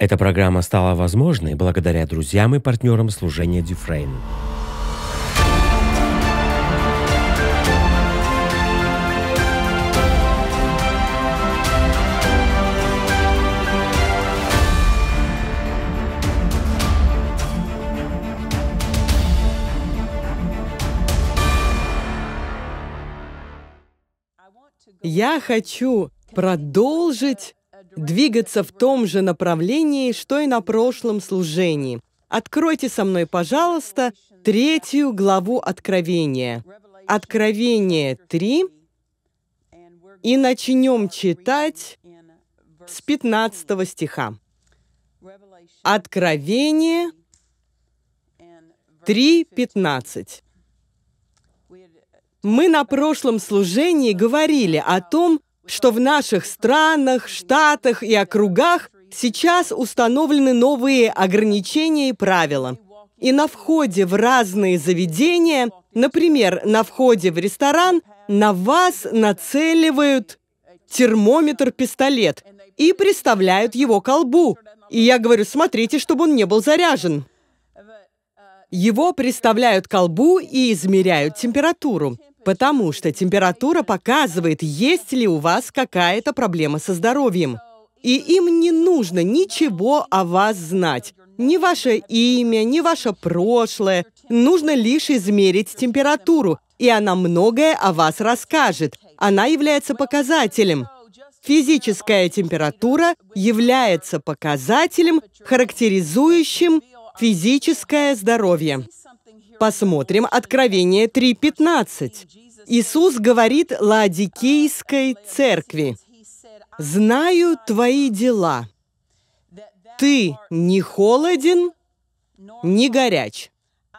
Эта программа стала возможной благодаря друзьям и партнерам служения Дюфрейн. Я хочу продолжить двигаться в том же направлении, что и на прошлом служении. Откройте со мной, пожалуйста, третью главу Откровения. Откровение 3. И начнем читать с 15 стиха. Откровение 3.15. Мы на прошлом служении говорили о том, что в наших странах, штатах и округах сейчас установлены новые ограничения и правила. И на входе в разные заведения, например, на входе в ресторан, на вас нацеливают термометр-пистолет и приставляют его к колбу. И я говорю, смотрите, чтобы он не был заряжен. Его приставляют к колбу и измеряют температуру потому что температура показывает, есть ли у вас какая-то проблема со здоровьем. И им не нужно ничего о вас знать. Ни ваше имя, ни ваше прошлое. Нужно лишь измерить температуру, и она многое о вас расскажет. Она является показателем. Физическая температура является показателем, характеризующим физическое здоровье. Посмотрим Откровение 3.15. Иисус говорит Лаодикийской церкви, «Знаю твои дела. Ты не холоден, не горяч.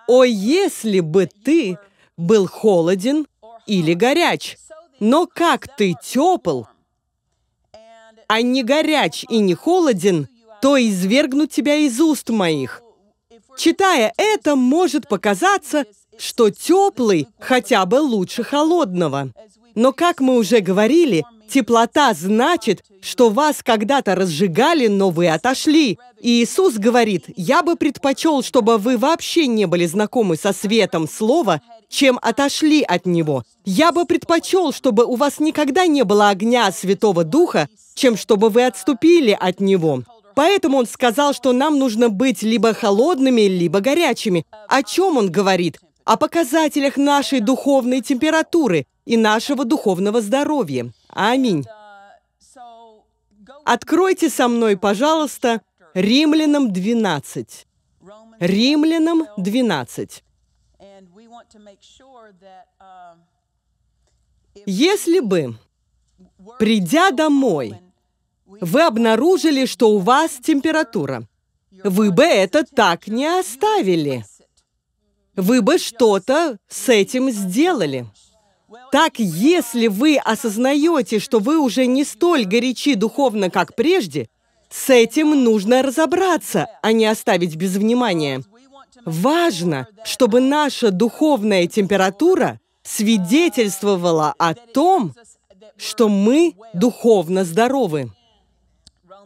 О, если бы ты был холоден или горяч, но как ты тепл, а не горяч и не холоден, то извергну тебя из уст моих». Читая это, может показаться, что теплый хотя бы лучше холодного. Но, как мы уже говорили, теплота значит, что вас когда-то разжигали, но вы отошли. И Иисус говорит, «Я бы предпочел, чтобы вы вообще не были знакомы со светом слова, чем отошли от него. Я бы предпочел, чтобы у вас никогда не было огня Святого Духа, чем чтобы вы отступили от него». Поэтому он сказал, что нам нужно быть либо холодными, либо горячими. О чем он говорит? О показателях нашей духовной температуры и нашего духовного здоровья. Аминь. Откройте со мной, пожалуйста, Римлянам 12. Римлянам 12. Если бы, придя домой, вы обнаружили, что у вас температура. Вы бы это так не оставили. Вы бы что-то с этим сделали. Так, если вы осознаете, что вы уже не столь горячи духовно, как прежде, с этим нужно разобраться, а не оставить без внимания. Важно, чтобы наша духовная температура свидетельствовала о том, что мы духовно здоровы.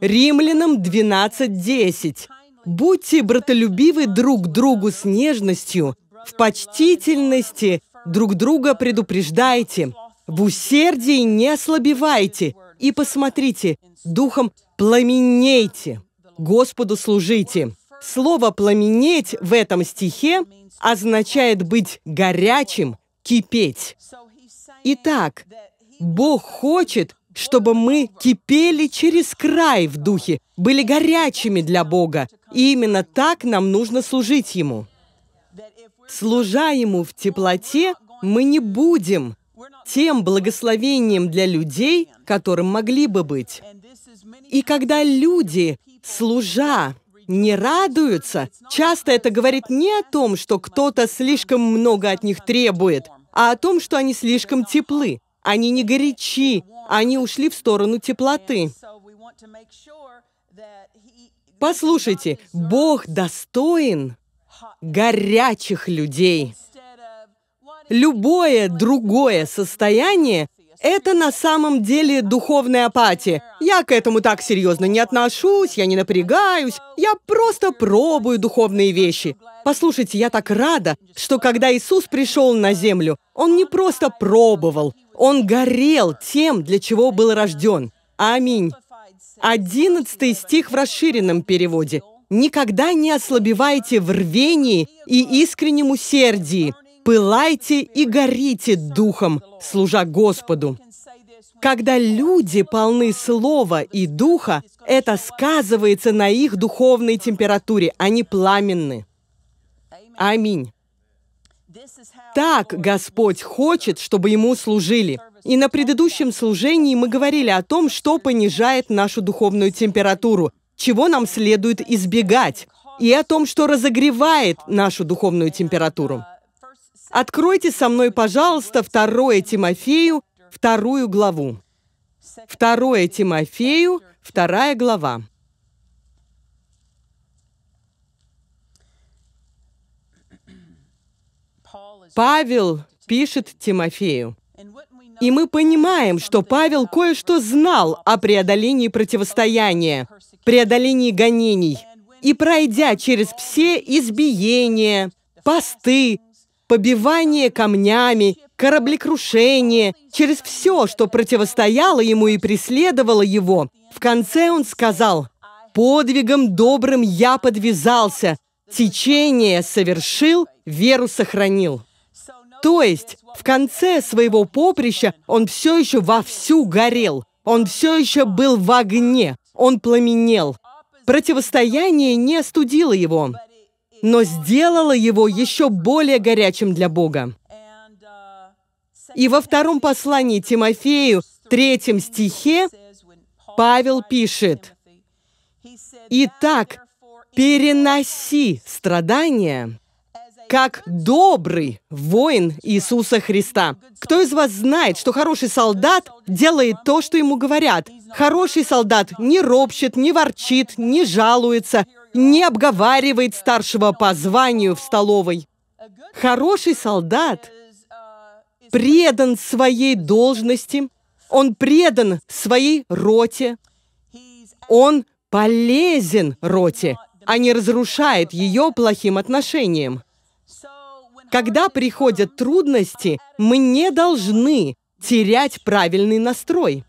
Римлянам 12.10. «Будьте братолюбивы друг другу с нежностью, в почтительности друг друга предупреждайте, в усердии не ослабевайте, и посмотрите, духом пламенейте, Господу служите». Слово «пламенеть» в этом стихе означает быть горячим, кипеть. Итак, Бог хочет, чтобы мы кипели через край в духе, были горячими для Бога. И именно так нам нужно служить Ему. Служа Ему в теплоте, мы не будем тем благословением для людей, которым могли бы быть. И когда люди, служа, не радуются, часто это говорит не о том, что кто-то слишком много от них требует, а о том, что они слишком теплы. Они не горячи, они ушли в сторону теплоты. Послушайте, Бог достоин горячих людей. Любое другое состояние – это на самом деле духовная апатия. Я к этому так серьезно не отношусь, я не напрягаюсь, я просто пробую духовные вещи. Послушайте, я так рада, что когда Иисус пришел на землю, Он не просто пробовал, он горел тем, для чего был рожден. Аминь. Одиннадцатый стих в расширенном переводе. «Никогда не ослабевайте в рвении и искреннем усердии, пылайте и горите духом, служа Господу». Когда люди полны слова и духа, это сказывается на их духовной температуре, они пламенны. Аминь. Так Господь хочет, чтобы Ему служили. И на предыдущем служении мы говорили о том, что понижает нашу духовную температуру, чего нам следует избегать, и о том, что разогревает нашу духовную температуру. Откройте со мной, пожалуйста, 2 Тимофею, вторую главу. 2 Тимофею, вторая глава. Павел пишет Тимофею. И мы понимаем, что Павел кое-что знал о преодолении противостояния, преодолении гонений. И пройдя через все избиения, посты, побивание камнями, кораблекрушение, через все, что противостояло ему и преследовало его, в конце он сказал, «Подвигом добрым я подвязался, течение совершил, веру сохранил». То есть в конце своего поприща он все еще вовсю горел, он все еще был в огне, он пламенел. Противостояние не остудило его, но сделало его еще более горячим для Бога. И во втором послании Тимофею, третьем стихе, Павел пишет, «Итак, переноси страдания» как добрый воин Иисуса Христа. Кто из вас знает, что хороший солдат делает то, что ему говорят? Хороший солдат не ропщет, не ворчит, не жалуется, не обговаривает старшего по званию в столовой. Хороший солдат предан своей должности, он предан своей роте, он полезен роте, а не разрушает ее плохим отношением. Когда приходят трудности, мы не должны терять правильный настрой.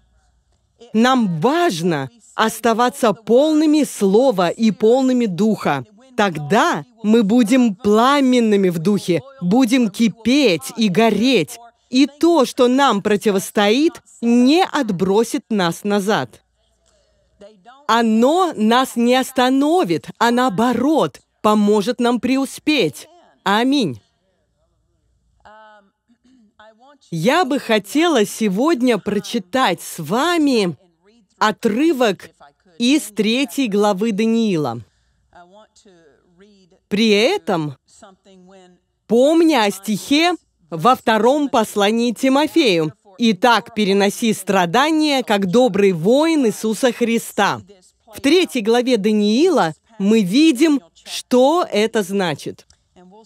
Нам важно оставаться полными слова и полными духа. Тогда мы будем пламенными в духе, будем кипеть и гореть. И то, что нам противостоит, не отбросит нас назад. Оно нас не остановит, а наоборот, поможет нам преуспеть. Аминь. Я бы хотела сегодня прочитать с вами отрывок из третьей главы Даниила. При этом, помня о стихе во втором послании Тимофею, Итак, переноси страдания, как добрый воин Иисуса Христа». В третьей главе Даниила мы видим, что это значит.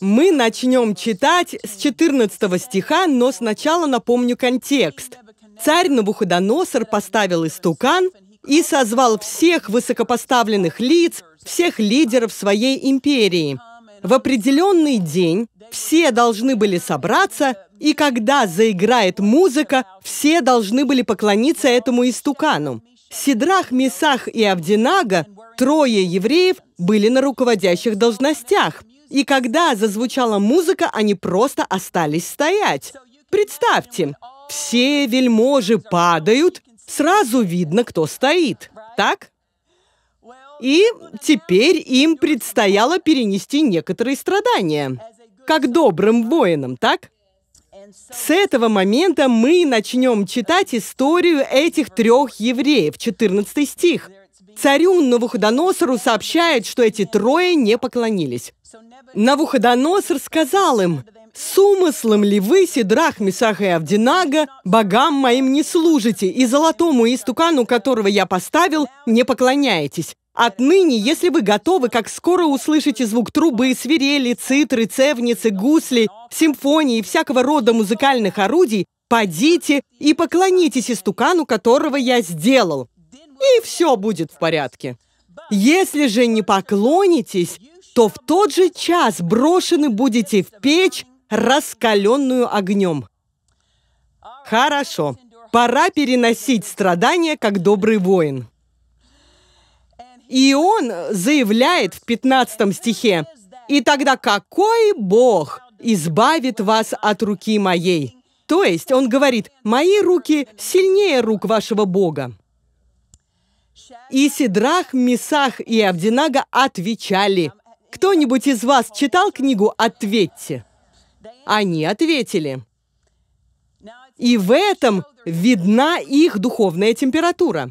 Мы начнем читать с 14 стиха, но сначала напомню контекст. Царь Навуходоносор поставил истукан и созвал всех высокопоставленных лиц, всех лидеров своей империи. В определенный день все должны были собраться, и когда заиграет музыка, все должны были поклониться этому истукану. Сидрах, Месах и Авдинага, трое евреев, были на руководящих должностях. И когда зазвучала музыка, они просто остались стоять. Представьте, все вельможи падают, сразу видно, кто стоит. Так? И теперь им предстояло перенести некоторые страдания. Как добрым воинам, так? С этого момента мы начнем читать историю этих трех евреев, 14 стих. Царю Навуходоносору сообщает, что эти трое не поклонились. Навуходоносор сказал им, «С умыслом ли вы, Сидрах, Месах и Авдинага, богам моим не служите, и золотому истукану, которого я поставил, не поклоняетесь? Отныне, если вы готовы, как скоро услышите звук трубы, свирели, цитры, цевницы, гусли, симфонии и всякого рода музыкальных орудий, подите и поклонитесь истукану, которого я сделал, и все будет в порядке. Если же не поклонитесь, то в тот же час брошены будете в печь, раскаленную огнем. Хорошо, пора переносить страдания как добрый воин. И он заявляет в 15 стихе, «И тогда какой Бог избавит вас от руки моей?» То есть он говорит, «Мои руки сильнее рук вашего Бога». И Сидрах, Месах и Авдинага отвечали, кто-нибудь из вас читал книгу «Ответьте»? Они ответили. И в этом видна их духовная температура.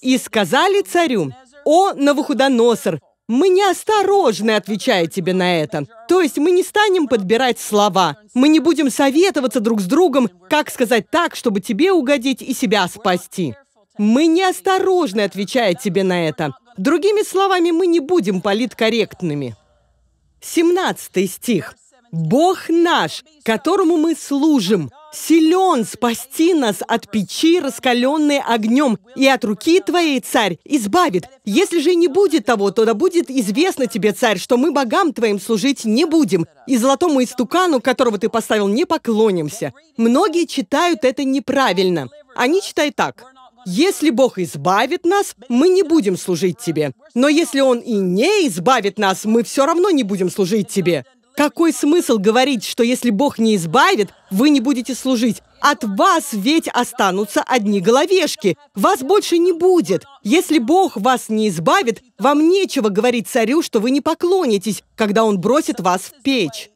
И сказали царю, «О, Навуходоносор, мы неосторожны, отвечая тебе на это. То есть мы не станем подбирать слова. Мы не будем советоваться друг с другом, как сказать так, чтобы тебе угодить и себя спасти. Мы неосторожны, отвечая тебе на это. Другими словами, мы не будем политкорректными. 17 стих. «Бог наш, которому мы служим, силен спасти нас от печи, раскаленной огнем, и от руки твоей, царь, избавит. Если же не будет того, то да будет известно тебе, царь, что мы богам твоим служить не будем, и золотому истукану, которого ты поставил, не поклонимся». Многие читают это неправильно. Они читают так. Если Бог избавит нас, мы не будем служить Тебе. Но если Он и не избавит нас, мы все равно не будем служить Тебе. Какой смысл говорить, что если Бог не избавит, вы не будете служить? От вас ведь останутся одни головешки. Вас больше не будет. Если Бог вас не избавит, вам нечего говорить царю, что вы не поклонитесь, когда он бросит вас в печь.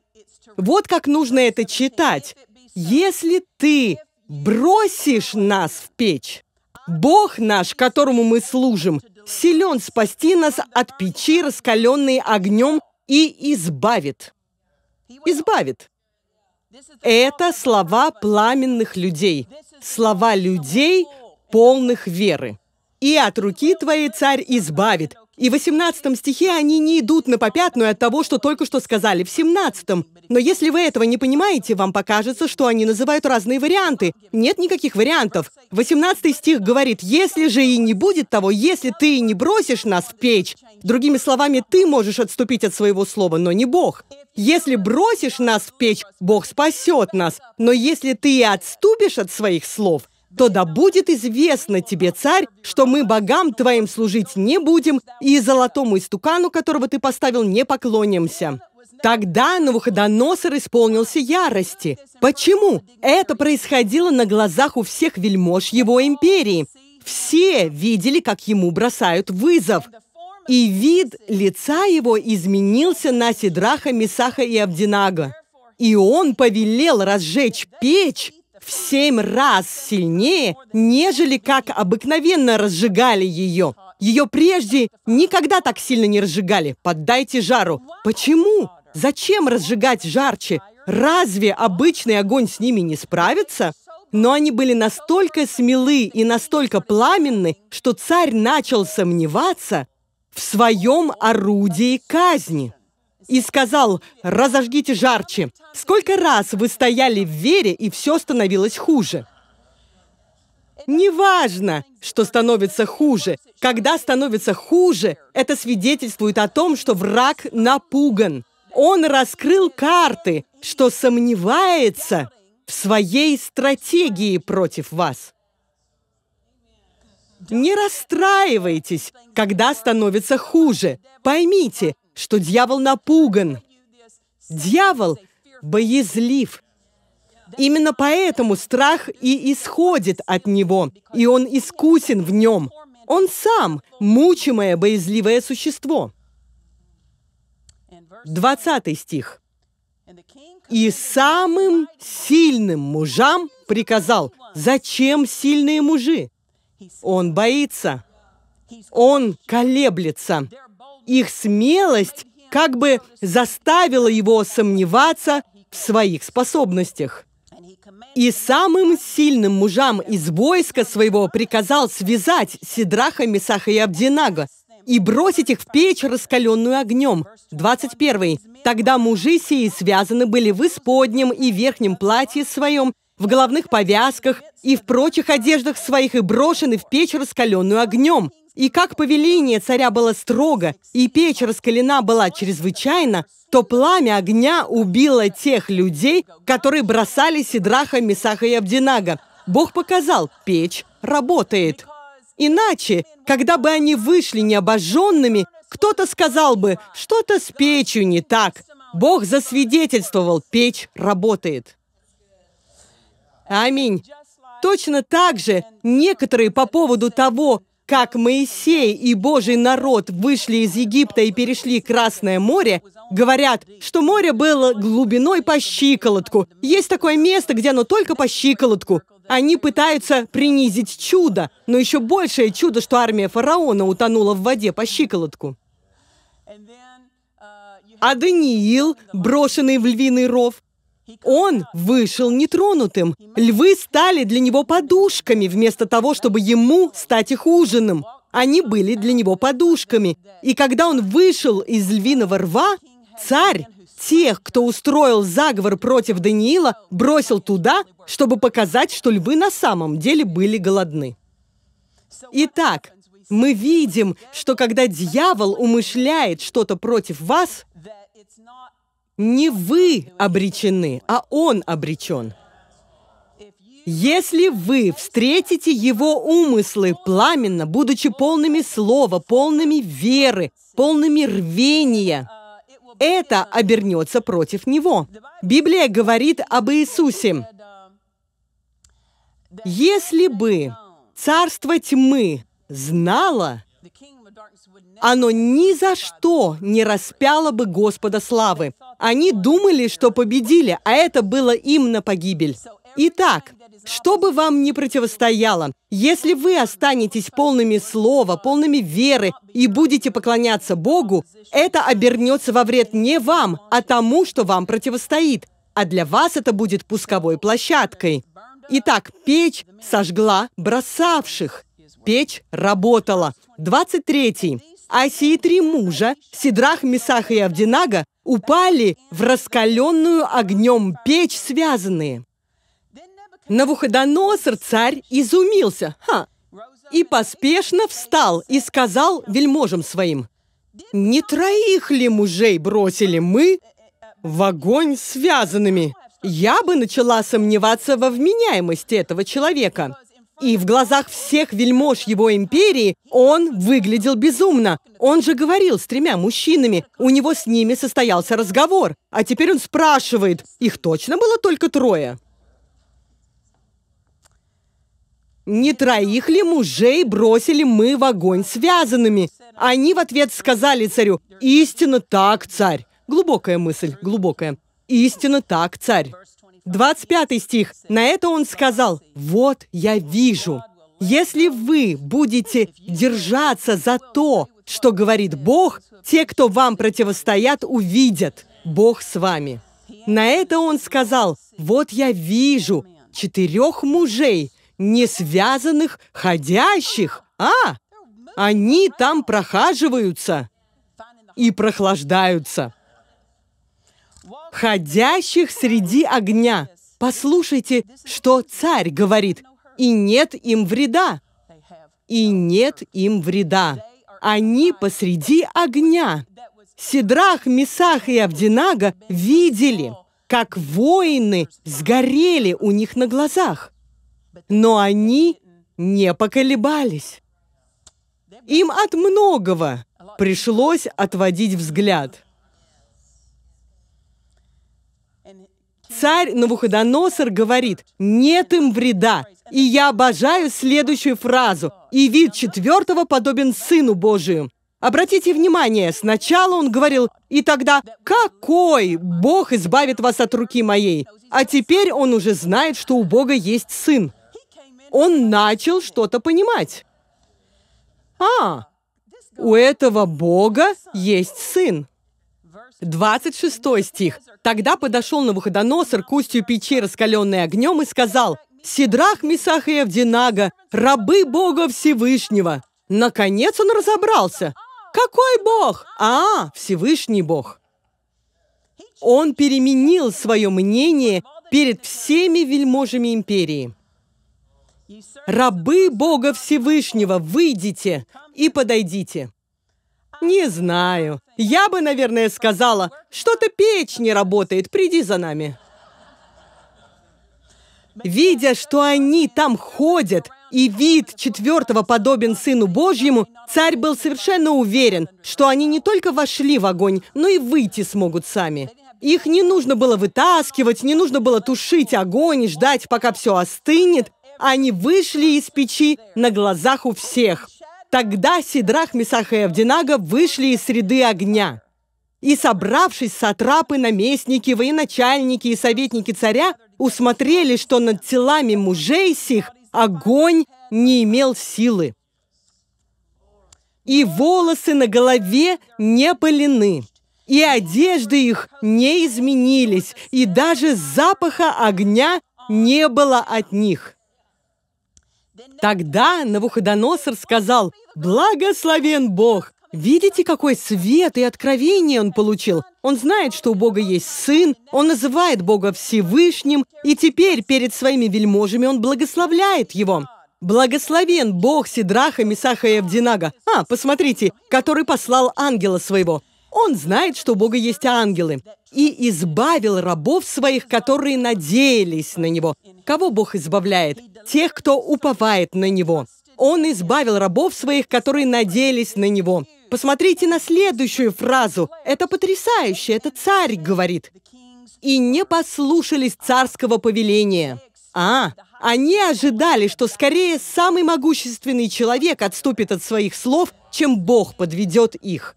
Вот как нужно это читать. Если ты бросишь нас в печь, Бог наш, которому мы служим, силен спасти нас от печи, раскаленной огнем, и избавит. Избавит. Это слова пламенных людей, слова людей, полных веры. «И от руки твоей царь избавит, и в 18 стихе они не идут на попятную от того, что только что сказали в 17. Но если вы этого не понимаете, вам покажется, что они называют разные варианты. Нет никаких вариантов. 18 стих говорит, «Если же и не будет того, если ты не бросишь нас в печь». Другими словами, ты можешь отступить от своего слова, но не Бог. Если бросишь нас в печь, Бог спасет нас. Но если ты и отступишь от своих слов – то да будет известно тебе, царь, что мы богам твоим служить не будем и золотому истукану, которого ты поставил, не поклонимся». Тогда Навуходоносор исполнился ярости. Почему? Это происходило на глазах у всех вельмож его империи. Все видели, как ему бросают вызов. И вид лица его изменился на Сидраха, Месаха и Абдинага. И он повелел разжечь печь, в семь раз сильнее, нежели как обыкновенно разжигали ее. Ее прежде никогда так сильно не разжигали. Поддайте жару. Почему? Зачем разжигать жарче? Разве обычный огонь с ними не справится? Но они были настолько смелы и настолько пламенны, что царь начал сомневаться в своем орудии казни и сказал «разожгите жарче». Сколько раз вы стояли в вере, и все становилось хуже? Неважно, что становится хуже. Когда становится хуже, это свидетельствует о том, что враг напуган. Он раскрыл карты, что сомневается в своей стратегии против вас. Не расстраивайтесь, когда становится хуже. Поймите, что дьявол напуган. Дьявол боязлив. Именно поэтому страх и исходит от него, и он искусен в нем. Он сам мучимое боязливое существо. 20 стих. «И самым сильным мужам приказал, зачем сильные мужи? Он боится. Он колеблется. Их смелость как бы заставила его сомневаться в своих способностях. И самым сильным мужам из войска своего приказал связать Сидраха, Месаха и Абдинага и бросить их в печь, раскаленную огнем. 21. Тогда мужи сии связаны были в исподнем и верхнем платье своем, в головных повязках и в прочих одеждах своих и брошены в печь, раскаленную огнем. И как повеление царя было строго, и печь раскалена была чрезвычайно, то пламя огня убило тех людей, которые бросали Сидраха, Месаха и Абдинага. Бог показал, печь работает. Иначе, когда бы они вышли необожженными, кто-то сказал бы, что-то с печью не так. Бог засвидетельствовал, печь работает. Аминь. Точно так же некоторые по поводу того, как Моисей и Божий народ вышли из Египта и перешли Красное море, говорят, что море было глубиной по щиколотку. Есть такое место, где оно только по щиколотку. Они пытаются принизить чудо, но еще большее чудо, что армия фараона утонула в воде по щиколотку. Uh, а Даниил, брошенный в львиный ров, он вышел нетронутым. Львы стали для него подушками, вместо того, чтобы ему стать их ужином. Они были для него подушками. И когда он вышел из львиного рва, царь тех, кто устроил заговор против Даниила, бросил туда, чтобы показать, что львы на самом деле были голодны. Итак, мы видим, что когда дьявол умышляет что-то против вас, не вы обречены, а он обречен. Если вы встретите его умыслы пламенно, будучи полными слова, полными веры, полными рвения, это обернется против него. Библия говорит об Иисусе. Если бы царство тьмы знало, оно ни за что не распяло бы Господа славы. Они думали, что победили, а это было им на погибель. Итак, что бы вам ни противостояло, если вы останетесь полными слова, полными веры и будете поклоняться Богу, это обернется во вред не вам, а тому, что вам противостоит. А для вас это будет пусковой площадкой. Итак, печь сожгла бросавших. Печь работала. 23. Асии три мужа, Сидрах, Месах и Авдинага, упали в раскаленную огнем печь связанные. Навуходоносор, царь, изумился. Ха! И поспешно встал и сказал вельможам своим, «Не троих ли мужей бросили мы в огонь связанными?» Я бы начала сомневаться во вменяемости этого человека. И в глазах всех вельмож его империи он выглядел безумно. Он же говорил с тремя мужчинами, у него с ними состоялся разговор. А теперь он спрашивает, их точно было только трое? Не троих ли мужей бросили мы в огонь связанными? Они в ответ сказали царю, истинно так, царь. Глубокая мысль, глубокая. Истинно так, царь. 25 стих. На это он сказал, «Вот я вижу». Если вы будете держаться за то, что говорит Бог, те, кто вам противостоят, увидят. Бог с вами. На это он сказал, «Вот я вижу четырех мужей, не связанных, ходящих». А! Они там прохаживаются и прохлаждаются ходящих среди огня. Послушайте, что царь говорит. И нет им вреда. И нет им вреда. Они посреди огня. Сидрах, Месах и Авдинага видели, как воины сгорели у них на глазах. Но они не поколебались. Им от многого пришлось отводить взгляд – Царь Навуходоносор говорит, нет им вреда. И я обожаю следующую фразу. И вид четвертого подобен Сыну Божию. Обратите внимание, сначала он говорил, и тогда «Какой Бог избавит вас от руки моей?» А теперь он уже знает, что у Бога есть Сын. Он начал что-то понимать. А, у этого Бога есть Сын. 26 стих. «Тогда подошел на Навуходоносор к устью печи, раскаленной огнем, и сказал, «Сидрах, Месах и Евдинага, рабы Бога Всевышнего!» Наконец он разобрался. Какой Бог? А, Всевышний Бог. Он переменил свое мнение перед всеми вельможами империи. «Рабы Бога Всевышнего, выйдите и подойдите». Не знаю, я бы, наверное, сказала, что-то печь не работает, приди за нами. Видя, что они там ходят, и вид четвертого подобен Сыну Божьему, царь был совершенно уверен, что они не только вошли в огонь, но и выйти смогут сами. Их не нужно было вытаскивать, не нужно было тушить огонь и ждать, пока все остынет. Они вышли из печи на глазах у всех – Тогда Сидрах, Месах и Авдинага вышли из среды огня. И, собравшись, сатрапы, наместники, военачальники и советники царя усмотрели, что над телами мужей сих огонь не имел силы. И волосы на голове не полены, и одежды их не изменились, и даже запаха огня не было от них. Тогда Навуходоносор сказал, «Благословен Бог! Видите, какой свет и откровение он получил? Он знает, что у Бога есть Сын, он называет Бога Всевышним, и теперь перед своими вельможами он благословляет его». «Благословен Бог Сидраха, Месаха и Авдинага, а, посмотрите, который послал ангела своего. Он знает, что у Бога есть ангелы и избавил рабов своих, которые надеялись на него. Кого Бог избавляет? Тех, кто уповает на него. Он избавил рабов своих, которые надеялись на него. Посмотрите на следующую фразу. Это потрясающе, это царь говорит. И не послушались царского повеления. А, они ожидали, что скорее самый могущественный человек отступит от своих слов, чем Бог подведет их.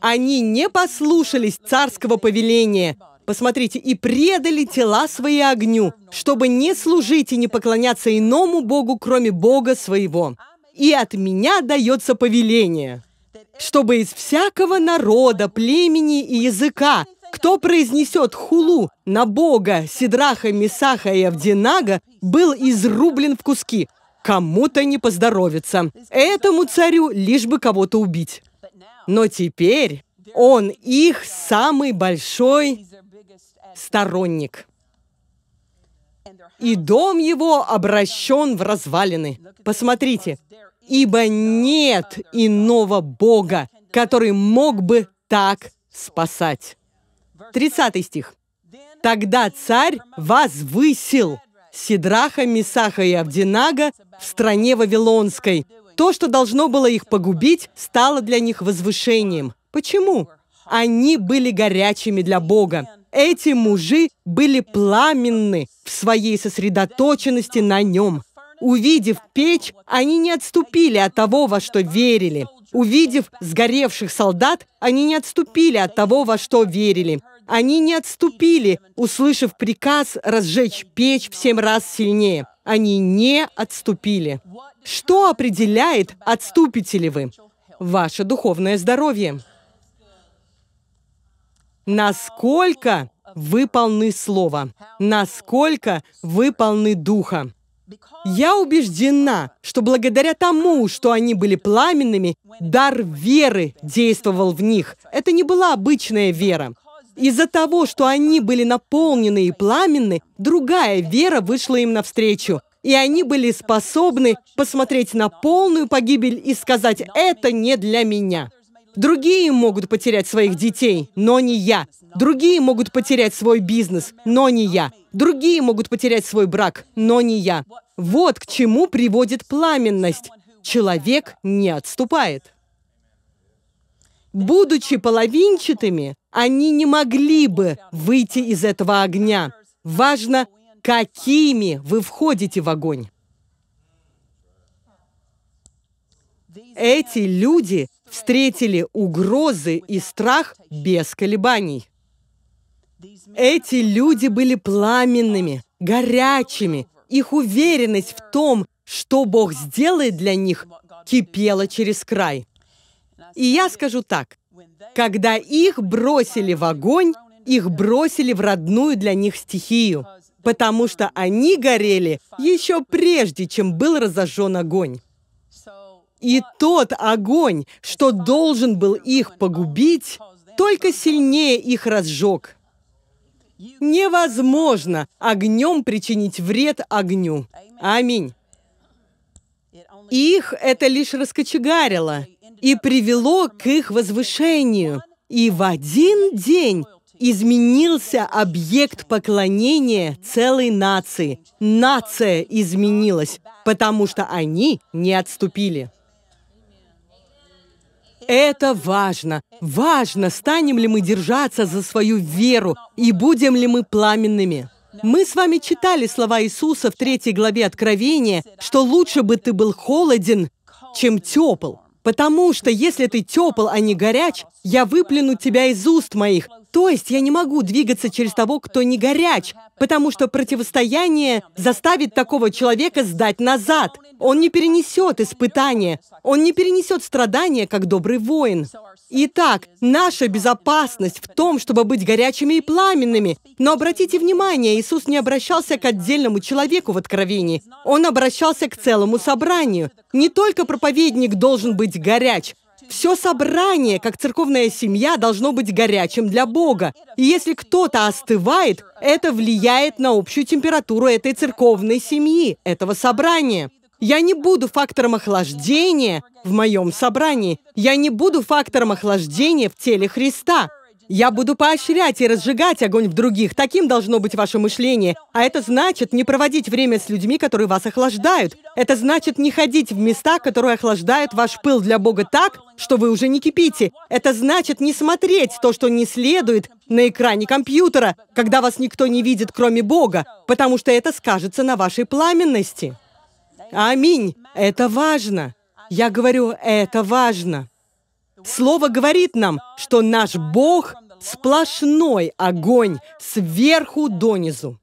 Они не послушались царского повеления. Посмотрите, и предали тела свои огню, чтобы не служить и не поклоняться иному Богу, кроме Бога своего. И от меня дается повеление, чтобы из всякого народа, племени и языка кто произнесет хулу на Бога, Сидраха, Месаха и Авдинага, был изрублен в куски. Кому-то не поздоровится. Этому царю лишь бы кого-то убить. Но теперь он их самый большой сторонник. И дом его обращен в развалины. Посмотрите, ибо нет иного Бога, который мог бы так спасать. 30 стих. Тогда царь возвысил Сидраха, Мисаха и Авдинага в стране Вавилонской то, что должно было их погубить, стало для них возвышением. Почему? Они были горячими для Бога. Эти мужи были пламенны в своей сосредоточенности на нем. Увидев печь, они не отступили от того, во что верили. Увидев сгоревших солдат, они не отступили от того, во что верили. Они не отступили, услышав приказ разжечь печь в семь раз сильнее. Они не отступили. Что определяет, отступите ли вы? Ваше духовное здоровье. Насколько вы полны слова? Насколько вы полны духа? Я убеждена, что благодаря тому, что они были пламенными, дар веры действовал в них. Это не была обычная вера. Из-за того, что они были наполнены и пламенны, другая вера вышла им навстречу. И они были способны посмотреть на полную погибель и сказать «это не для меня». Другие могут потерять своих детей, но не я. Другие могут потерять свой бизнес, но не я. Другие могут потерять свой брак, но не я. Вот к чему приводит пламенность. Человек не отступает. Будучи половинчатыми, они не могли бы выйти из этого огня. Важно, какими вы входите в огонь. Эти люди встретили угрозы и страх без колебаний. Эти люди были пламенными, горячими. Их уверенность в том, что Бог сделает для них, кипела через край. И я скажу так, когда их бросили в огонь, их бросили в родную для них стихию, потому что они горели еще прежде, чем был разожжен огонь. И тот огонь, что должен был их погубить, только сильнее их разжег. Невозможно огнем причинить вред огню. Аминь. Их это лишь раскочегарило, и привело к их возвышению. И в один день изменился объект поклонения целой нации. Нация изменилась, потому что они не отступили. Это важно. Важно, станем ли мы держаться за свою веру и будем ли мы пламенными. Мы с вами читали слова Иисуса в третьей главе Откровения, что лучше бы ты был холоден, чем тепл. Потому что если ты тепл, а не горяч, я выплюну тебя из уст моих, то есть я не могу двигаться через того, кто не горяч, потому что противостояние заставит такого человека сдать назад. Он не перенесет испытания, он не перенесет страдания, как добрый воин. Итак, наша безопасность в том, чтобы быть горячими и пламенными. Но обратите внимание, Иисус не обращался к отдельному человеку в Откровении. Он обращался к целому собранию. Не только проповедник должен быть горяч, все собрание, как церковная семья, должно быть горячим для Бога. И если кто-то остывает, это влияет на общую температуру этой церковной семьи, этого собрания. Я не буду фактором охлаждения в моем собрании. Я не буду фактором охлаждения в теле Христа. Я буду поощрять и разжигать огонь в других. Таким должно быть ваше мышление. А это значит не проводить время с людьми, которые вас охлаждают. Это значит не ходить в места, которые охлаждают ваш пыл для Бога так, что вы уже не кипите. Это значит не смотреть то, что не следует на экране компьютера, когда вас никто не видит, кроме Бога, потому что это скажется на вашей пламенности. Аминь. Это важно. Я говорю, это важно. Слово говорит нам, что наш Бог сплошной огонь сверху донизу.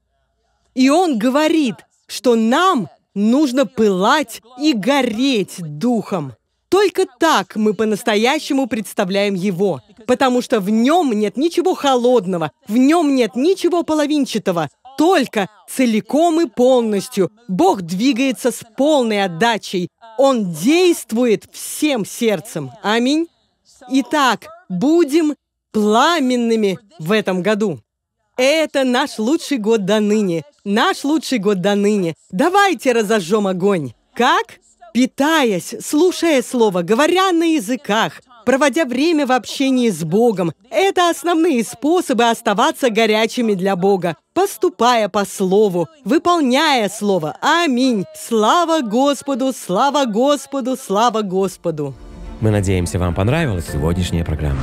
И он говорит, что нам нужно пылать и гореть духом. Только так мы по-настоящему представляем его, потому что в нем нет ничего холодного, в нем нет ничего половинчатого, только целиком и полностью. Бог двигается с полной отдачей. Он действует всем сердцем. Аминь. Итак, будем пламенными в этом году. Это наш лучший год до ныне. Наш лучший год до ныне. Давайте разожжем огонь. Как? Питаясь, слушая слово, говоря на языках, проводя время в общении с Богом. Это основные способы оставаться горячими для Бога, поступая по Слову, выполняя Слово. Аминь. Слава Господу, слава Господу, слава Господу. Мы надеемся, вам понравилась сегодняшняя программа.